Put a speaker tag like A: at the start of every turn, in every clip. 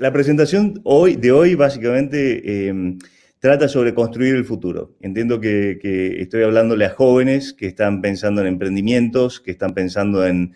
A: la presentación de hoy básicamente em, trata sobre construir el futuro. Entiendo que, estoy hablándole a jóvenes que están pensando en emprendimientos, que están pensando en,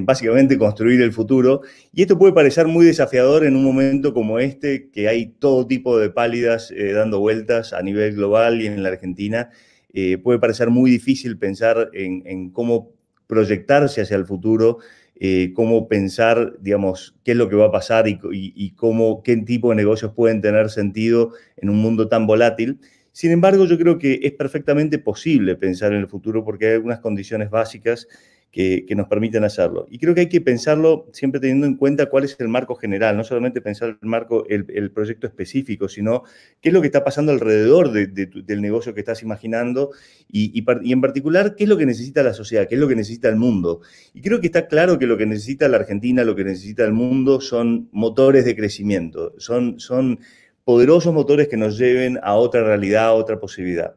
A: básicamente construir el futuro. Y esto puede parecer muy desafiador en un momento como este, que hay todo tipo de pálidas eh, dando vueltas a nivel global y en la Argentina. Eh, puede parecer muy difícil pensar en cómo proyectarse hacia el futuro, eh, cómo pensar, digamos, qué es lo que va a pasar y, cómo, qué tipo de negocios pueden tener sentido en un mundo tan volátil. Sin embargo, yo creo que es perfectamente posible pensar en el futuro porque hay algunas condiciones básicas que, nos permiten hacerlo. Y creo que hay que pensarlo siempre teniendo en cuenta cuál es el marco general, no solamente pensar el marco, el, proyecto específico, sino qué es lo que está pasando alrededor del negocio que estás imaginando y, en particular qué es lo que necesita la sociedad, qué es lo que necesita el mundo. Y creo que está claro que lo que necesita la Argentina, lo que necesita el mundo son motores de crecimiento, son, son poderosos motores que nos lleven a otra realidad, a otra posibilidad.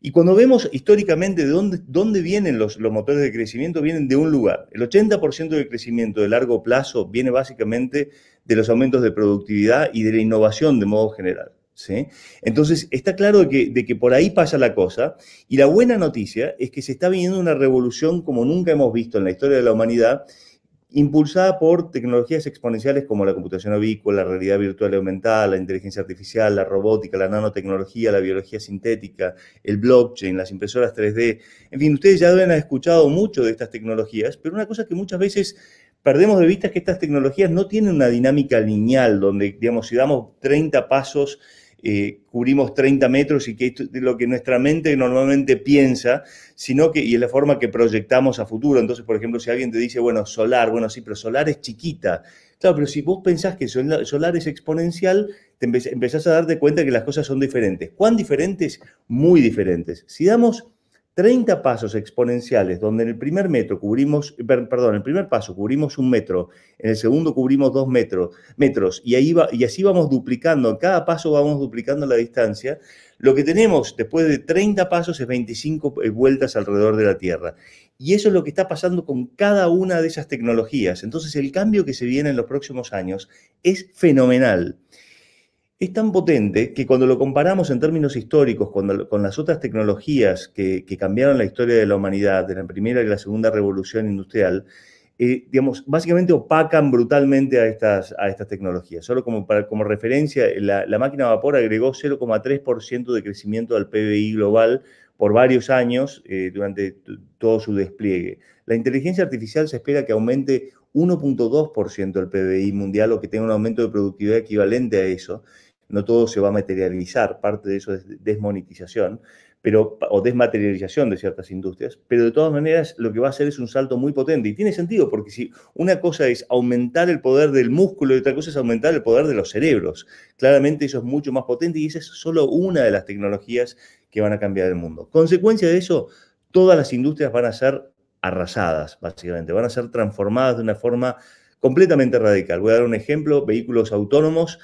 A: Y cuando vemos históricamente de dónde, dónde vienen los, motores de crecimiento, vienen de un lugar. El 80% del crecimiento de largo plazo viene básicamente de los aumentos de productividad y de la innovación de modo general. ¿sí? Entonces, está claro que, de que por ahí pasa la cosa. Y la buena noticia es que se está viniendo una revolución como nunca hemos visto en la historia de la humanidad impulsada por tecnologías exponenciales como la computación avícola, la realidad virtual y aumentada, la inteligencia artificial, la robótica, la nanotecnología, la biología sintética, el blockchain, las impresoras 3D. En fin, ustedes ya deben haber escuchado mucho de estas tecnologías, pero una cosa que muchas veces perdemos de vista es que estas tecnologías no tienen una dinámica lineal donde, digamos, si damos 30 pasos eh, cubrimos 30 metros y que es lo que nuestra mente normalmente piensa, sino que, y es la forma que proyectamos a futuro. Entonces, por ejemplo, si alguien te dice, bueno, solar, bueno, sí, pero solar es chiquita. Claro, pero si vos pensás que solar es exponencial, te empezás a darte cuenta que las cosas son diferentes. ¿Cuán diferentes? Muy diferentes. Si damos 30 pasos exponenciales, donde en el primer metro cubrimos, perdón, el primer paso cubrimos un metro, en el segundo cubrimos dos metros, metros y, ahí y así vamos duplicando, cada paso vamos duplicando la distancia, lo que tenemos después de 30 pasos es 25 eh, vueltas alrededor de la Tierra. Y eso es lo que está pasando con cada una de esas tecnologías. Entonces el cambio que se viene en los próximos años es fenomenal es tan potente que cuando lo comparamos en términos históricos con las otras tecnologías que, cambiaron la historia de la humanidad, de la primera y la segunda revolución industrial, eh, digamos, básicamente opacan brutalmente a estas, a estas tecnologías. Solo como, como referencia, la, máquina a vapor agregó 0,3% de crecimiento al PBI global por varios años eh, durante todo su despliegue. La inteligencia artificial se espera que aumente 1.2% el PBI mundial o que tenga un aumento de productividad equivalente a eso no todo se va a materializar, parte de eso es desmonetización pero, o desmaterialización de ciertas industrias, pero de todas maneras lo que va a hacer es un salto muy potente y tiene sentido porque si una cosa es aumentar el poder del músculo y otra cosa es aumentar el poder de los cerebros, claramente eso es mucho más potente y esa es solo una de las tecnologías que van a cambiar el mundo. Consecuencia de eso, todas las industrias van a ser arrasadas, básicamente, van a ser transformadas de una forma completamente radical. Voy a dar un ejemplo, vehículos autónomos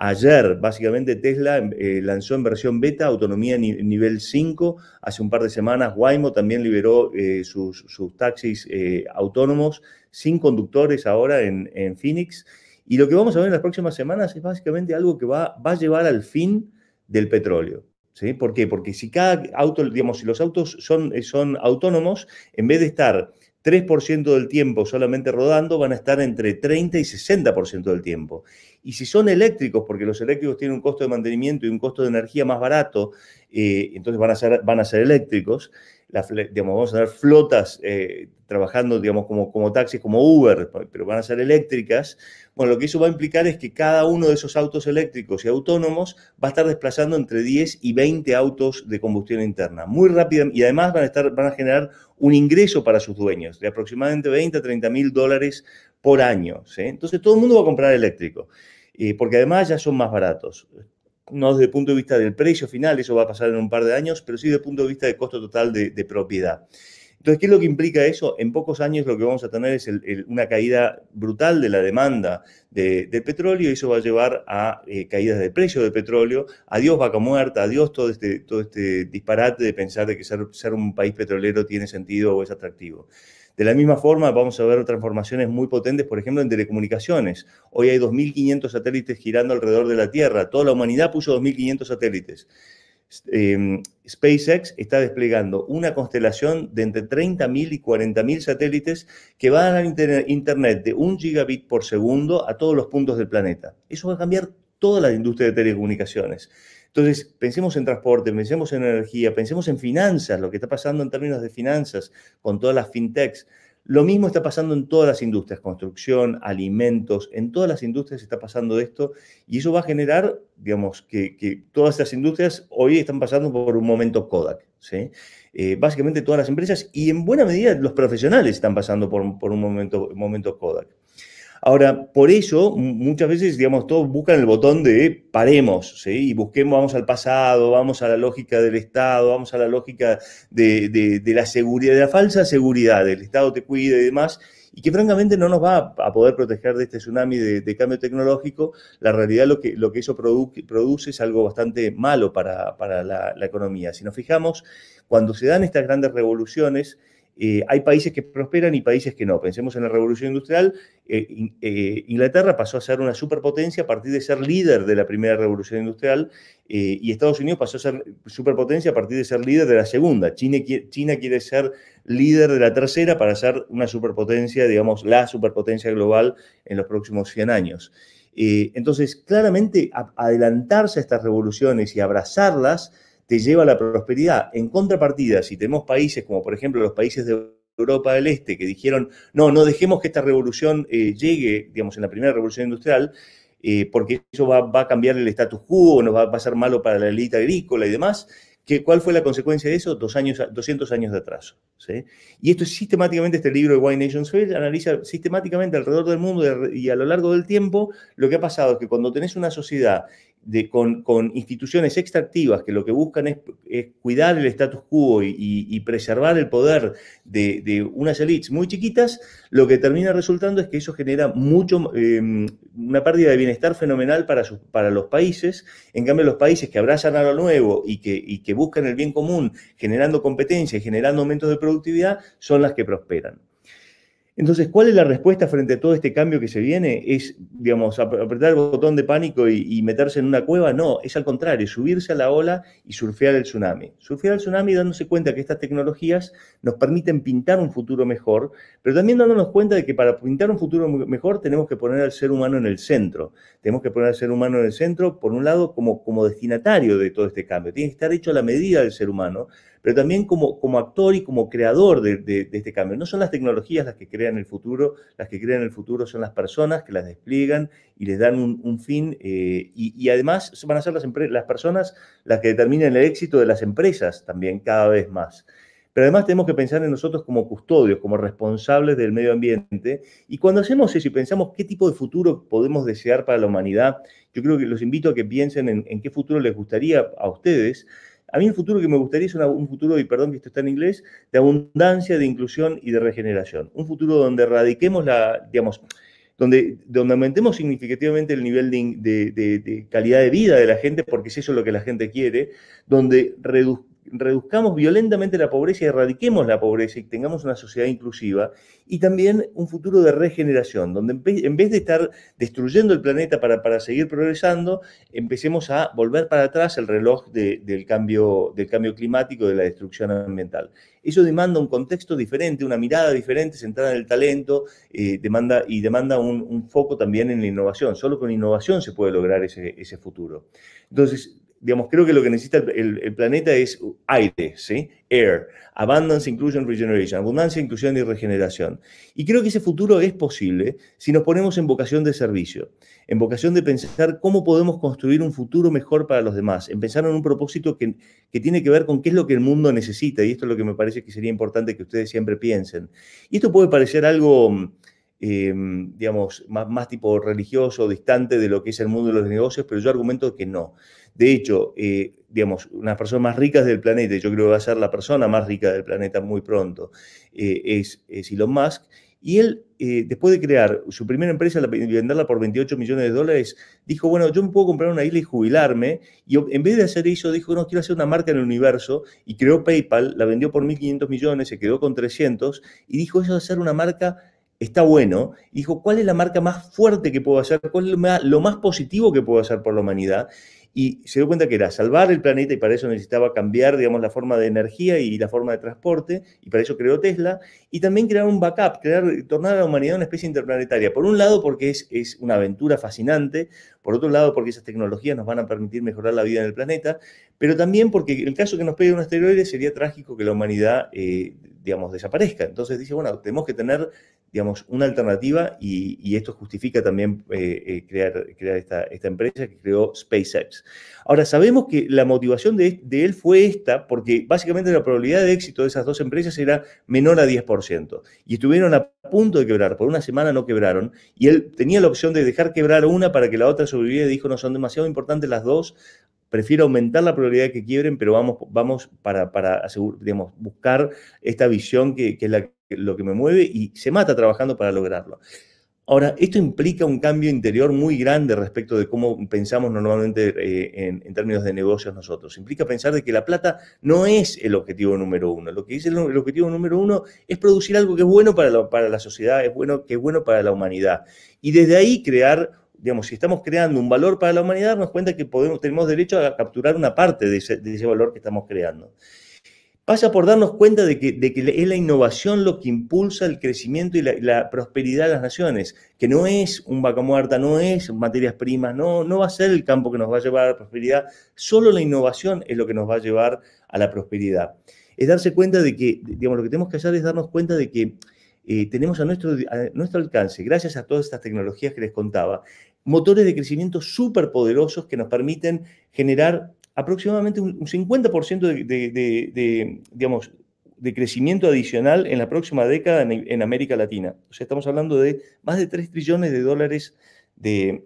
A: Ayer, básicamente, Tesla eh, lanzó en versión beta autonomía nivel 5. Hace un par de semanas, Waymo también liberó eh, sus, taxis eh, autónomos sin conductores ahora en, Phoenix. Y lo que vamos a ver en las próximas semanas es básicamente algo que va, va a llevar al fin del petróleo. ¿sí? ¿Por qué? Porque si cada auto, digamos, si los autos son, son autónomos, en vez de estar 3% del tiempo solamente rodando, van a estar entre 30 y 60% del tiempo. Y si son eléctricos, porque los eléctricos tienen un costo de mantenimiento y un costo de energía más barato, eh, entonces van a, van a ser eléctricos, digamos, vamos a tener flotas eh, trabajando, digamos, como, como taxis, como Uber, pero van a ser eléctricas. Bueno, lo que eso va a implicar es que cada uno de esos autos eléctricos y autónomos va a estar desplazando entre 10 y 20 autos de combustión interna, muy rápidamente, y además van a, estar, van a generar un ingreso para sus dueños de aproximadamente 20 a 30 mil dólares por año. Entonces todo el mundo va a comprar eléctrico, eh, porque además ya son más baratos no desde el punto de vista del precio final, eso va a pasar en un par de años, pero sí desde el punto de vista del costo total de, propiedad. Entonces, ¿qué es lo que implica eso? En pocos años lo que vamos a tener es una caída brutal de la demanda de, petróleo y eso va a llevar a eh, caídas de precio de petróleo. Adiós vaca muerta, adiós todo este, todo este disparate de pensar de que ser un país petrolero tiene sentido o es atractivo. De la misma forma, vamos a ver transformaciones muy potentes, por ejemplo, en telecomunicaciones. Hoy hay 2.500 satélites girando alrededor de la Tierra. Toda la humanidad puso 2.500 satélites. Em, SpaceX está desplegando una constelación de entre 30.000 y 40.000 satélites que van a Internet de un gigabit por segundo a todos los puntos del planeta. Eso va a cambiar toda la industria de telecomunicaciones. Entonces, pensemos en transporte, pensemos en energía, pensemos en finanzas, lo que está pasando en términos de finanzas con todas las fintechs. Lo mismo está pasando en todas las industrias, construcción, alimentos, en todas las industrias está pasando esto y eso va a generar, digamos, que, todas estas industrias hoy están pasando por un momento Kodak, eh, básicamente todas las empresas y en buena medida los profesionales están pasando por, por un momento, momento Kodak. Ahora, por eso, muchas veces, digamos, todos buscan el botón de paremos, Y busquemos, vamos al pasado, vamos a la lógica del Estado, vamos a la lógica de, la seguridad, de la falsa seguridad, del Estado te cuida y demás, y que francamente no nos va a, poder proteger de este tsunami de, cambio tecnológico. La realidad lo que, lo que eso produce es algo bastante malo para, la, la economía. Si nos fijamos, cuando se dan estas grandes revoluciones, eh, hay países que prosperan y países que no. Pensemos en la revolución industrial, eh, eh, Inglaterra pasó a ser una superpotencia a partir de ser líder de la primera revolución industrial y Estados Unidos pasó a ser superpotencia a partir de ser líder de la segunda. China, quiere ser líder de la tercera para ser una superpotencia, digamos, la superpotencia global en los próximos 100 años. entonces, claramente, adelantarse a estas revoluciones y abrazarlas, te lleva a la prosperidad. En contrapartida, si tenemos países como por ejemplo los países de Europa del Este que dijeron, no, no dejemos que esta revolución eh, llegue, digamos, en la primera revolución industrial, eh, porque eso va, a cambiar el status quo, nos va, a pasar malo para la élite agrícola y demás. ¿Cuál fue la consecuencia de eso? Dos años, 200 años de atraso. Y esto es sistemáticamente, este libro de Why Nations Fail analiza sistemáticamente alrededor del mundo y a lo largo del tiempo lo que ha pasado es que cuando tenés una sociedad de, con, instituciones extractivas que lo que buscan es, cuidar el status quo y, preservar el poder de, unas elites muy chiquitas, lo que termina resultando es que eso genera mucho, em, una pérdida de bienestar fenomenal para, para los países. En cambio, los países que abrazan a lo nuevo y que, y que buscan el bien común, generando competencia y generando aumentos de productividad, son las que prosperan. Entonces, ¿cuál es la respuesta frente a todo este cambio que se viene? ¿Es, digamos, apretar el botón de pánico y, meterse en una cueva? No, es al contrario, subirse a la ola y surfear el tsunami. Surfear el tsunami dándose cuenta que estas tecnologías nos permiten pintar un futuro mejor, pero también dándonos cuenta de que para pintar un futuro mejor tenemos que poner al ser humano en el centro. Tenemos que poner al ser humano en el centro, por un lado, como, como destinatario de todo este cambio. Tiene que estar hecho a la medida del ser humano, pero también como, como actor y como creador de, este cambio. No son las tecnologías las que crean el futuro, las que crean el futuro son las personas que las despliegan y les dan un, fin eh, y, además van a ser las, las personas las que determinan el éxito de las empresas también cada vez más. Pero además tenemos que pensar en nosotros como custodios, como responsables del medio ambiente. Y cuando hacemos eso y pensamos qué tipo de futuro podemos desear para la humanidad, yo creo que los invito a que piensen en qué futuro les gustaría a ustedes, a mí un futuro que me gustaría es un futuro, y perdón que esto está en inglés, de abundancia, de inclusión y de regeneración. Un futuro donde radiquemos la, digamos, donde, donde aumentemos significativamente el nivel de, de calidad de vida de la gente, porque es eso lo que la gente quiere, donde reduzcamos reduzcamos violentamente la pobreza y erradiquemos la pobreza y tengamos una sociedad inclusiva, y también un futuro de regeneración, donde en vez de estar destruyendo el planeta para, para seguir progresando, empecemos a volver para atrás el reloj del, cambio, del cambio climático, de la destrucción ambiental. Eso demanda un contexto diferente, una mirada diferente, centrada en el talento, eh, demanda, y demanda un, foco también en la innovación. Solo con innovación se puede lograr ese, ese futuro. Entonces, digamos, creo que lo que necesita el, planeta es aire, ¿sí? Air, abundance, inclusion, regeneration, abundancia, inclusión y regeneración. Y creo que ese futuro es posible si nos ponemos en vocación de servicio, en vocación de pensar cómo podemos construir un futuro mejor para los demás, en pensar en un propósito que, que tiene que ver con qué es lo que el mundo necesita, y esto es lo que me parece que sería importante que ustedes siempre piensen. Y esto puede parecer algo mm, Em, digamos, más, más, tipo religioso, distante de lo que es el mundo de los negocios, pero yo argumento que no. De hecho, eh, digamos, una persona personas más ricas del planeta, yo creo que va a ser la persona más rica del planeta muy pronto, eh, es, es, Elon Musk. Y él, eh, después de crear su primera empresa y venderla por 28 millones de dólares, dijo, bueno, yo me puedo comprar una isla y jubilarme. Y en vez de hacer eso, dijo, no, quiero hacer una marca en el universo. Y creó PayPal, la vendió por 1.500 millones, se quedó con 300. Y dijo, eso va a ser una marca está bueno, dijo, ¿cuál es la marca más fuerte que puedo hacer? ¿Cuál es lo más positivo que puedo hacer por la humanidad? Y se dio cuenta que era salvar el planeta y para eso necesitaba cambiar, digamos, la forma de energía y la forma de transporte, y para eso creó Tesla, y también crear un backup, crear, tornar a la humanidad una especie interplanetaria. Por un lado, porque es, es una aventura fascinante, por otro lado, porque esas tecnologías nos van a permitir mejorar la vida en el planeta, pero también porque el caso que nos pegue un asteroide sería trágico que la humanidad, eh, digamos, desaparezca. Entonces dice, bueno, tenemos que tener digamos, una alternativa y, esto justifica también eh, eh, crear, crear esta, empresa que creó SpaceX. Ahora, sabemos que la motivación de, él fue esta, porque básicamente la probabilidad de éxito de esas dos empresas era menor a 10%, y estuvieron a punto de quebrar, por una semana no quebraron, y él tenía la opción de dejar quebrar una para que la otra sobreviviera, y dijo, no, son demasiado importantes las dos, prefiero aumentar la probabilidad de que quiebren, pero vamos, vamos para, para buscar esta visión que, es la que lo que me mueve y se mata trabajando para lograrlo. Ahora, esto implica un cambio interior muy grande respecto de cómo pensamos normalmente eh, en, términos de negocios nosotros. Implica pensar de que la plata no es el objetivo número uno. Lo que es el, objetivo número uno es producir algo que es bueno para la, sociedad, es bueno, que es bueno para la humanidad. Y desde ahí crear digamos, si estamos creando un valor para la humanidad, nos cuenta que podemos, tenemos derecho a capturar una parte de ese, de ese valor que estamos creando pasa por darnos cuenta de que, de que, es la innovación lo que impulsa el crecimiento y la, prosperidad de las naciones, que no es un vaca muerta, no es materias primas, no, no va a ser el campo que nos va a llevar a la prosperidad, solo la innovación es lo que nos va a llevar a la prosperidad. Es darse cuenta de que, digamos, lo que tenemos que hacer es darnos cuenta de que eh, tenemos a nuestro, a nuestro alcance, gracias a todas estas tecnologías que les contaba, motores de crecimiento súper poderosos que nos permiten generar aproximadamente un 50% de, crecimiento adicional en la próxima década en, América Latina. O sea, estamos hablando de más de 3 trillones de dólares de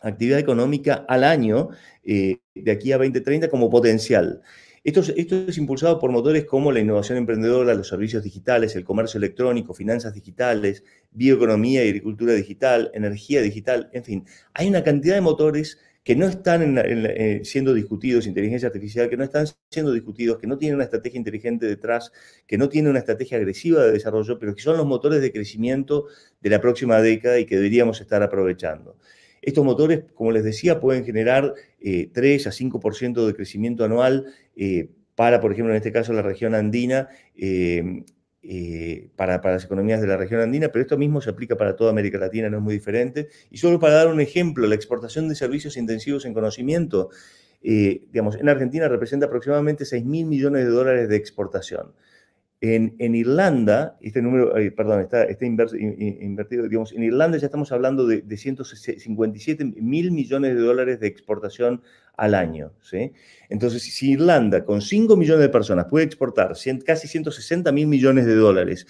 A: actividad económica al año eh, de aquí a 2030 como potencial. Esto esto es, impulsado por motores como la innovación emprendedora, los servicios digitales, el comercio electrónico, finanzas digitales, bioeconomía y agricultura digital, energía digital, en fin. Hay una cantidad de motores que no están eh, siendo discutidos, inteligencia artificial, que no están siendo discutidos, que no tienen una estrategia inteligente detrás, que no tienen una estrategia agresiva de desarrollo, pero que son los motores de crecimiento de la próxima década y que deberíamos estar aprovechando. Estos motores, como les decía, pueden generar 3 eh, a 5% de crecimiento anual eh, para, por ejemplo, en este caso la región andina, eh, para, las economías de la región andina, pero esto mismo se aplica para toda América Latina, no es muy diferente. Y solo para dar un ejemplo, la exportación de servicios intensivos en conocimiento, eh, digamos, en Argentina representa aproximadamente 6.000 mil millones de dólares de exportación. En, Irlanda, este número, eh, perdón, está, está invertido, digamos, en Irlanda ya estamos hablando de, 157 mil millones de dólares de exportación al año. ¿sí? Entonces, si Irlanda con 5 millones de personas puede exportar casi 160 mil millones de dólares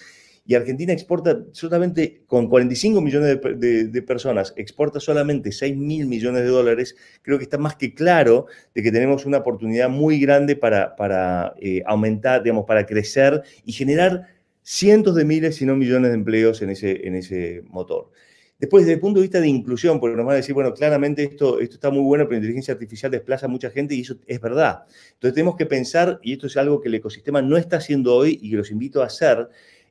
A: y Argentina exporta solamente, con 45 millones de, personas, exporta solamente 6 mil millones de dólares, creo que está más que claro de que tenemos una oportunidad muy grande para, para eh, aumentar, digamos, para crecer y generar cientos de miles, si no millones de empleos en ese, en ese motor. Después, desde el punto de vista de inclusión, porque nos van a decir, bueno, claramente esto, esto está muy bueno, pero la inteligencia artificial desplaza a mucha gente y eso es verdad. Entonces tenemos que pensar, y esto es algo que el ecosistema no está haciendo hoy y que los invito a hacer,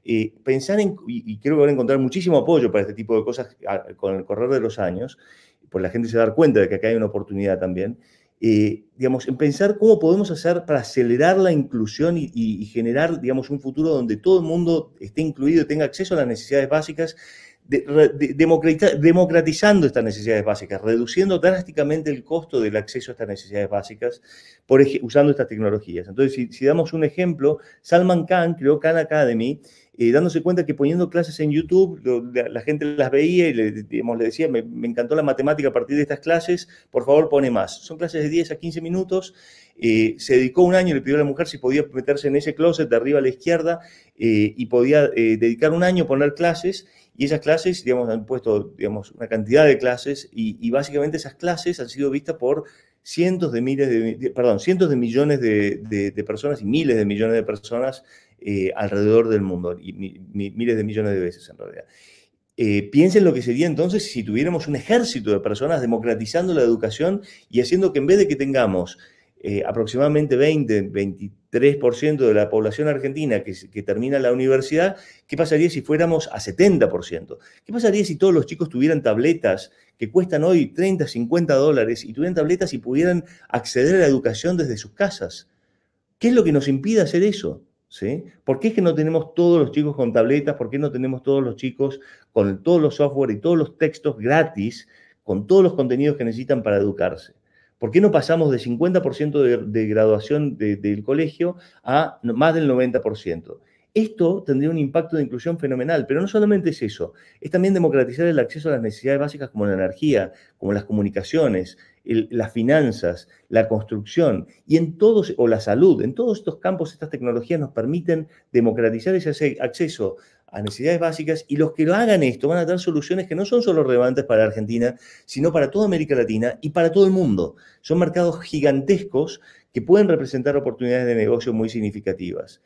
A: eh, pensar en, y, creo que van a encontrar muchísimo apoyo para este tipo de cosas con el correr de los años, pues la gente se va dar cuenta de que acá hay una oportunidad también, eh, digamos, en pensar cómo podemos hacer para acelerar la inclusión y generar, digamos, un futuro donde todo el mundo esté incluido y tenga acceso a las necesidades básicas democratizando estas necesidades básicas, reduciendo drásticamente el costo del acceso a estas necesidades básicas usando estas tecnologías. Entonces, si, damos un ejemplo, Salman Khan creó Khan Academy, eh, dándose cuenta que poniendo clases en YouTube, la, gente las veía y le, le decía, me, encantó la matemática a partir de estas clases, por favor pone más. Son clases de 10 a 15 minutos. Eh, se dedicó un año, le pidió a la mujer si podía meterse en ese closet de arriba a la izquierda eh, y podía dedicar un año a poner clases y esas clases, digamos, han puesto, digamos, una cantidad de clases y, básicamente esas clases han sido vistas por cientos de miles de, perdón, cientos de millones de, personas y miles de millones de personas eh, alrededor del mundo, y miles de millones de veces en realidad. Eh, piensen lo que sería entonces si tuviéramos un ejército de personas democratizando la educación y haciendo que en vez de que tengamos eh, aproximadamente 20, 23% de la población argentina que, termina la universidad, ¿qué pasaría si fuéramos a 70%? ¿Qué pasaría si todos los chicos tuvieran tabletas que cuestan hoy 30, 50 dólares y tuvieran tabletas y pudieran acceder a la educación desde sus casas? ¿Qué es lo que nos impide hacer eso? ¿Sí? ¿Por qué es que no tenemos todos los chicos con tabletas? ¿Por qué no tenemos todos los chicos con todos los software y todos los textos gratis, con todos los contenidos que necesitan para educarse? ¿Por qué no pasamos de 50% de, graduación del colegio a más del 90%? Esto tendría un impacto de inclusión fenomenal, pero no solamente es eso, es también democratizar el acceso a las necesidades básicas como la energía, como las comunicaciones, las finanzas, la construcción y en todos, o la salud, en todos estos campos estas tecnologías nos permiten democratizar ese acceso, a necesidades básicas y los que lo hagan esto van a dar soluciones que no son solo relevantes para Argentina, sino para toda América Latina y para todo el mundo. Son mercados gigantescos que pueden representar oportunidades de negocio muy significativas.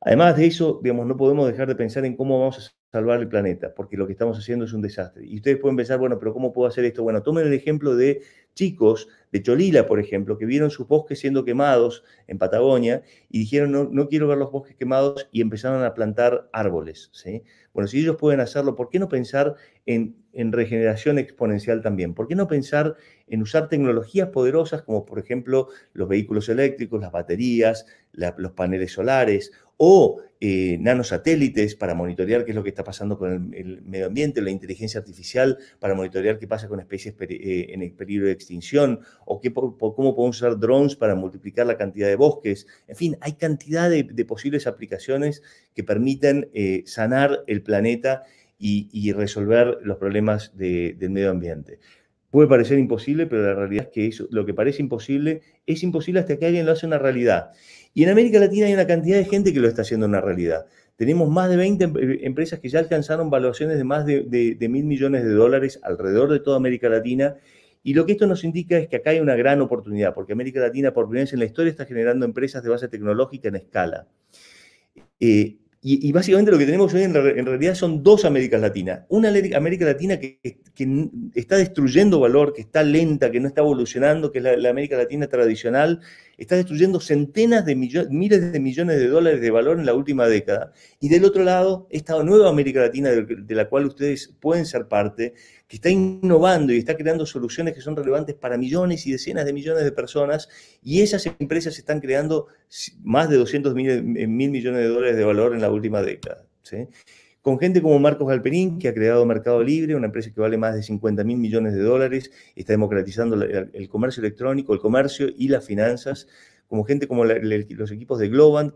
A: Además de eso, digamos, no podemos dejar de pensar en cómo vamos a salvar el planeta, porque lo que estamos haciendo es un desastre. Y ustedes pueden pensar, bueno, pero ¿cómo puedo hacer esto? Bueno, tomen el ejemplo de chicos de Cholila, por ejemplo, que vieron sus bosques siendo quemados en Patagonia y dijeron, no, no quiero ver los bosques quemados y empezaron a plantar árboles. Bueno, si ellos pueden hacerlo, ¿por qué no pensar en, regeneración exponencial también? ¿Por qué no pensar en usar tecnologías poderosas como, por ejemplo, los vehículos eléctricos, las baterías, los paneles solares o eh, nanosatélites para monitorear qué es lo que está pasando con el, medio ambiente, la inteligencia artificial para monitorear qué pasa con especies eh, en peligro de extinción, o cómo podemos usar drones para multiplicar la cantidad de bosques. En fin, hay cantidad de, posibles aplicaciones que permiten eh, sanar el planeta y, resolver los problemas del medio ambiente. Puede parecer imposible, pero la realidad es que eso, lo que parece imposible es imposible hasta que alguien lo hace una realidad. Y en América Latina hay una cantidad de gente que lo está haciendo una realidad. Tenemos más de 20 em, eh, empresas que ya alcanzaron valuaciones de más de, mil millones de dólares alrededor de toda América Latina. Y lo que esto nos indica es que acá hay una gran oportunidad, porque América Latina por primera vez en la historia está generando empresas de base tecnológica en escala. Eh, y, básicamente lo que tenemos hoy en, realidad son dos Américas Latinas. Una América Latina que, está destruyendo valor, que está lenta, que no está evolucionando, que es la, la América Latina tradicional, está destruyendo centenas de millones, miles de millones de dólares de valor en la última década. Y del otro lado, esta nueva América Latina de la cual ustedes pueden ser parte, que está innovando y está creando soluciones que son relevantes para millones y decenas de millones de personas, y esas empresas están creando más de 200 eh, mil, millones de dólares de valor en la última década con gente como Marcos Galperín, que ha creado Mercado Libre, una empresa que vale más de 50 mil millones de dólares, está democratizando el comercio electrónico, el comercio y las finanzas, como gente como los equipos de Globant,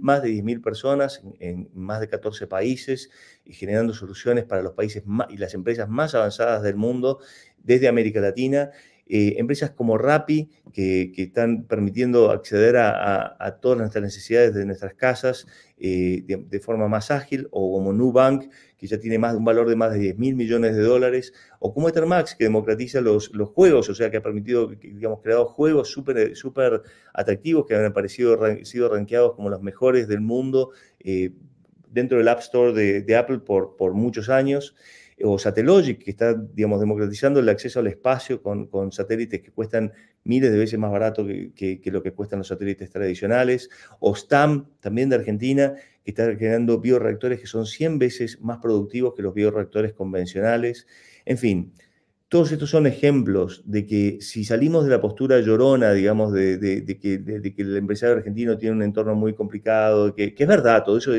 A: más de mil personas en, más de 14 países, y generando soluciones para los países y las empresas más avanzadas del mundo desde América Latina. Eh, empresas como Rappi, que, están permitiendo acceder a, todas nuestras necesidades de nuestras casas eh, de, forma más ágil, o como Nubank, que ya tiene más un valor de más de 10 mil millones de dólares, o como Ethermax, que democratiza los, juegos, o sea, que ha permitido, digamos, creado juegos súper atractivos que han aparecido, sido rankeados como los mejores del mundo eh, dentro del App Store de, Apple por muchos años o Satellogic, que está, digamos, democratizando el acceso al espacio con, satélites que cuestan miles de veces más barato que, que, lo que cuestan los satélites tradicionales, o STAM, también de Argentina, que está generando bioreactores que son 100 veces más productivos que los bioreactores convencionales. En fin, todos estos son ejemplos de que si salimos de la postura llorona, digamos, de, que, de que, el empresario argentino tiene un entorno muy complicado, que, es verdad, todo eso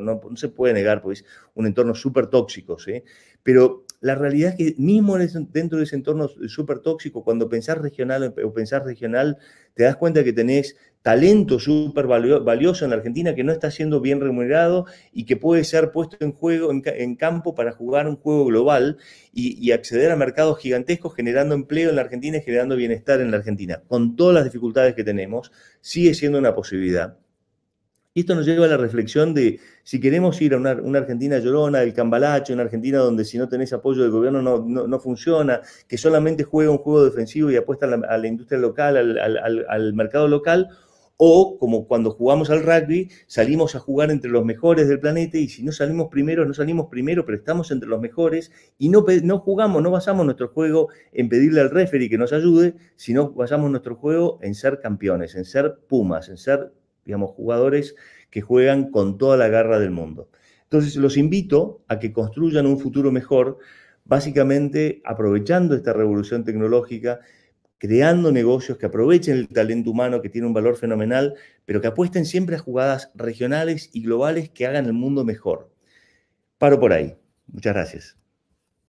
A: no, se puede negar, pues es un entorno súper tóxico, ¿sí? Pero la realidad es que mismo dentro de ese entorno súper tóxico, cuando pensás regional o pensás regional, te das cuenta que tenés talento súper valioso en la Argentina que no está siendo bien remunerado y que puede ser puesto en juego, en, campo para jugar un juego global y, acceder a mercados gigantescos generando empleo en la Argentina y generando bienestar en la Argentina. Con todas las dificultades que tenemos, sigue siendo una posibilidad. Y esto nos lleva a la reflexión de si queremos ir a una, Argentina llorona, el Cambalacho, una Argentina donde si no tenés apoyo del gobierno no, funciona, que solamente juega un juego defensivo y apuesta a la, industria local, al, mercado local, o como cuando jugamos al rugby, salimos a jugar entre los mejores del planeta y si no salimos primero, no salimos primero, pero estamos entre los mejores y no, no jugamos, no basamos nuestro juego en pedirle al referee que nos ayude, sino basamos nuestro juego en ser campeones, en ser pumas, en ser digamos, jugadores que juegan con toda la garra del mundo. Entonces, los invito a que construyan un futuro mejor, básicamente aprovechando esta revolución tecnológica, creando negocios que aprovechen el talento humano que tiene un valor fenomenal, pero que apuesten siempre a jugadas regionales y globales que hagan el mundo mejor. Paro por ahí. Muchas gracias.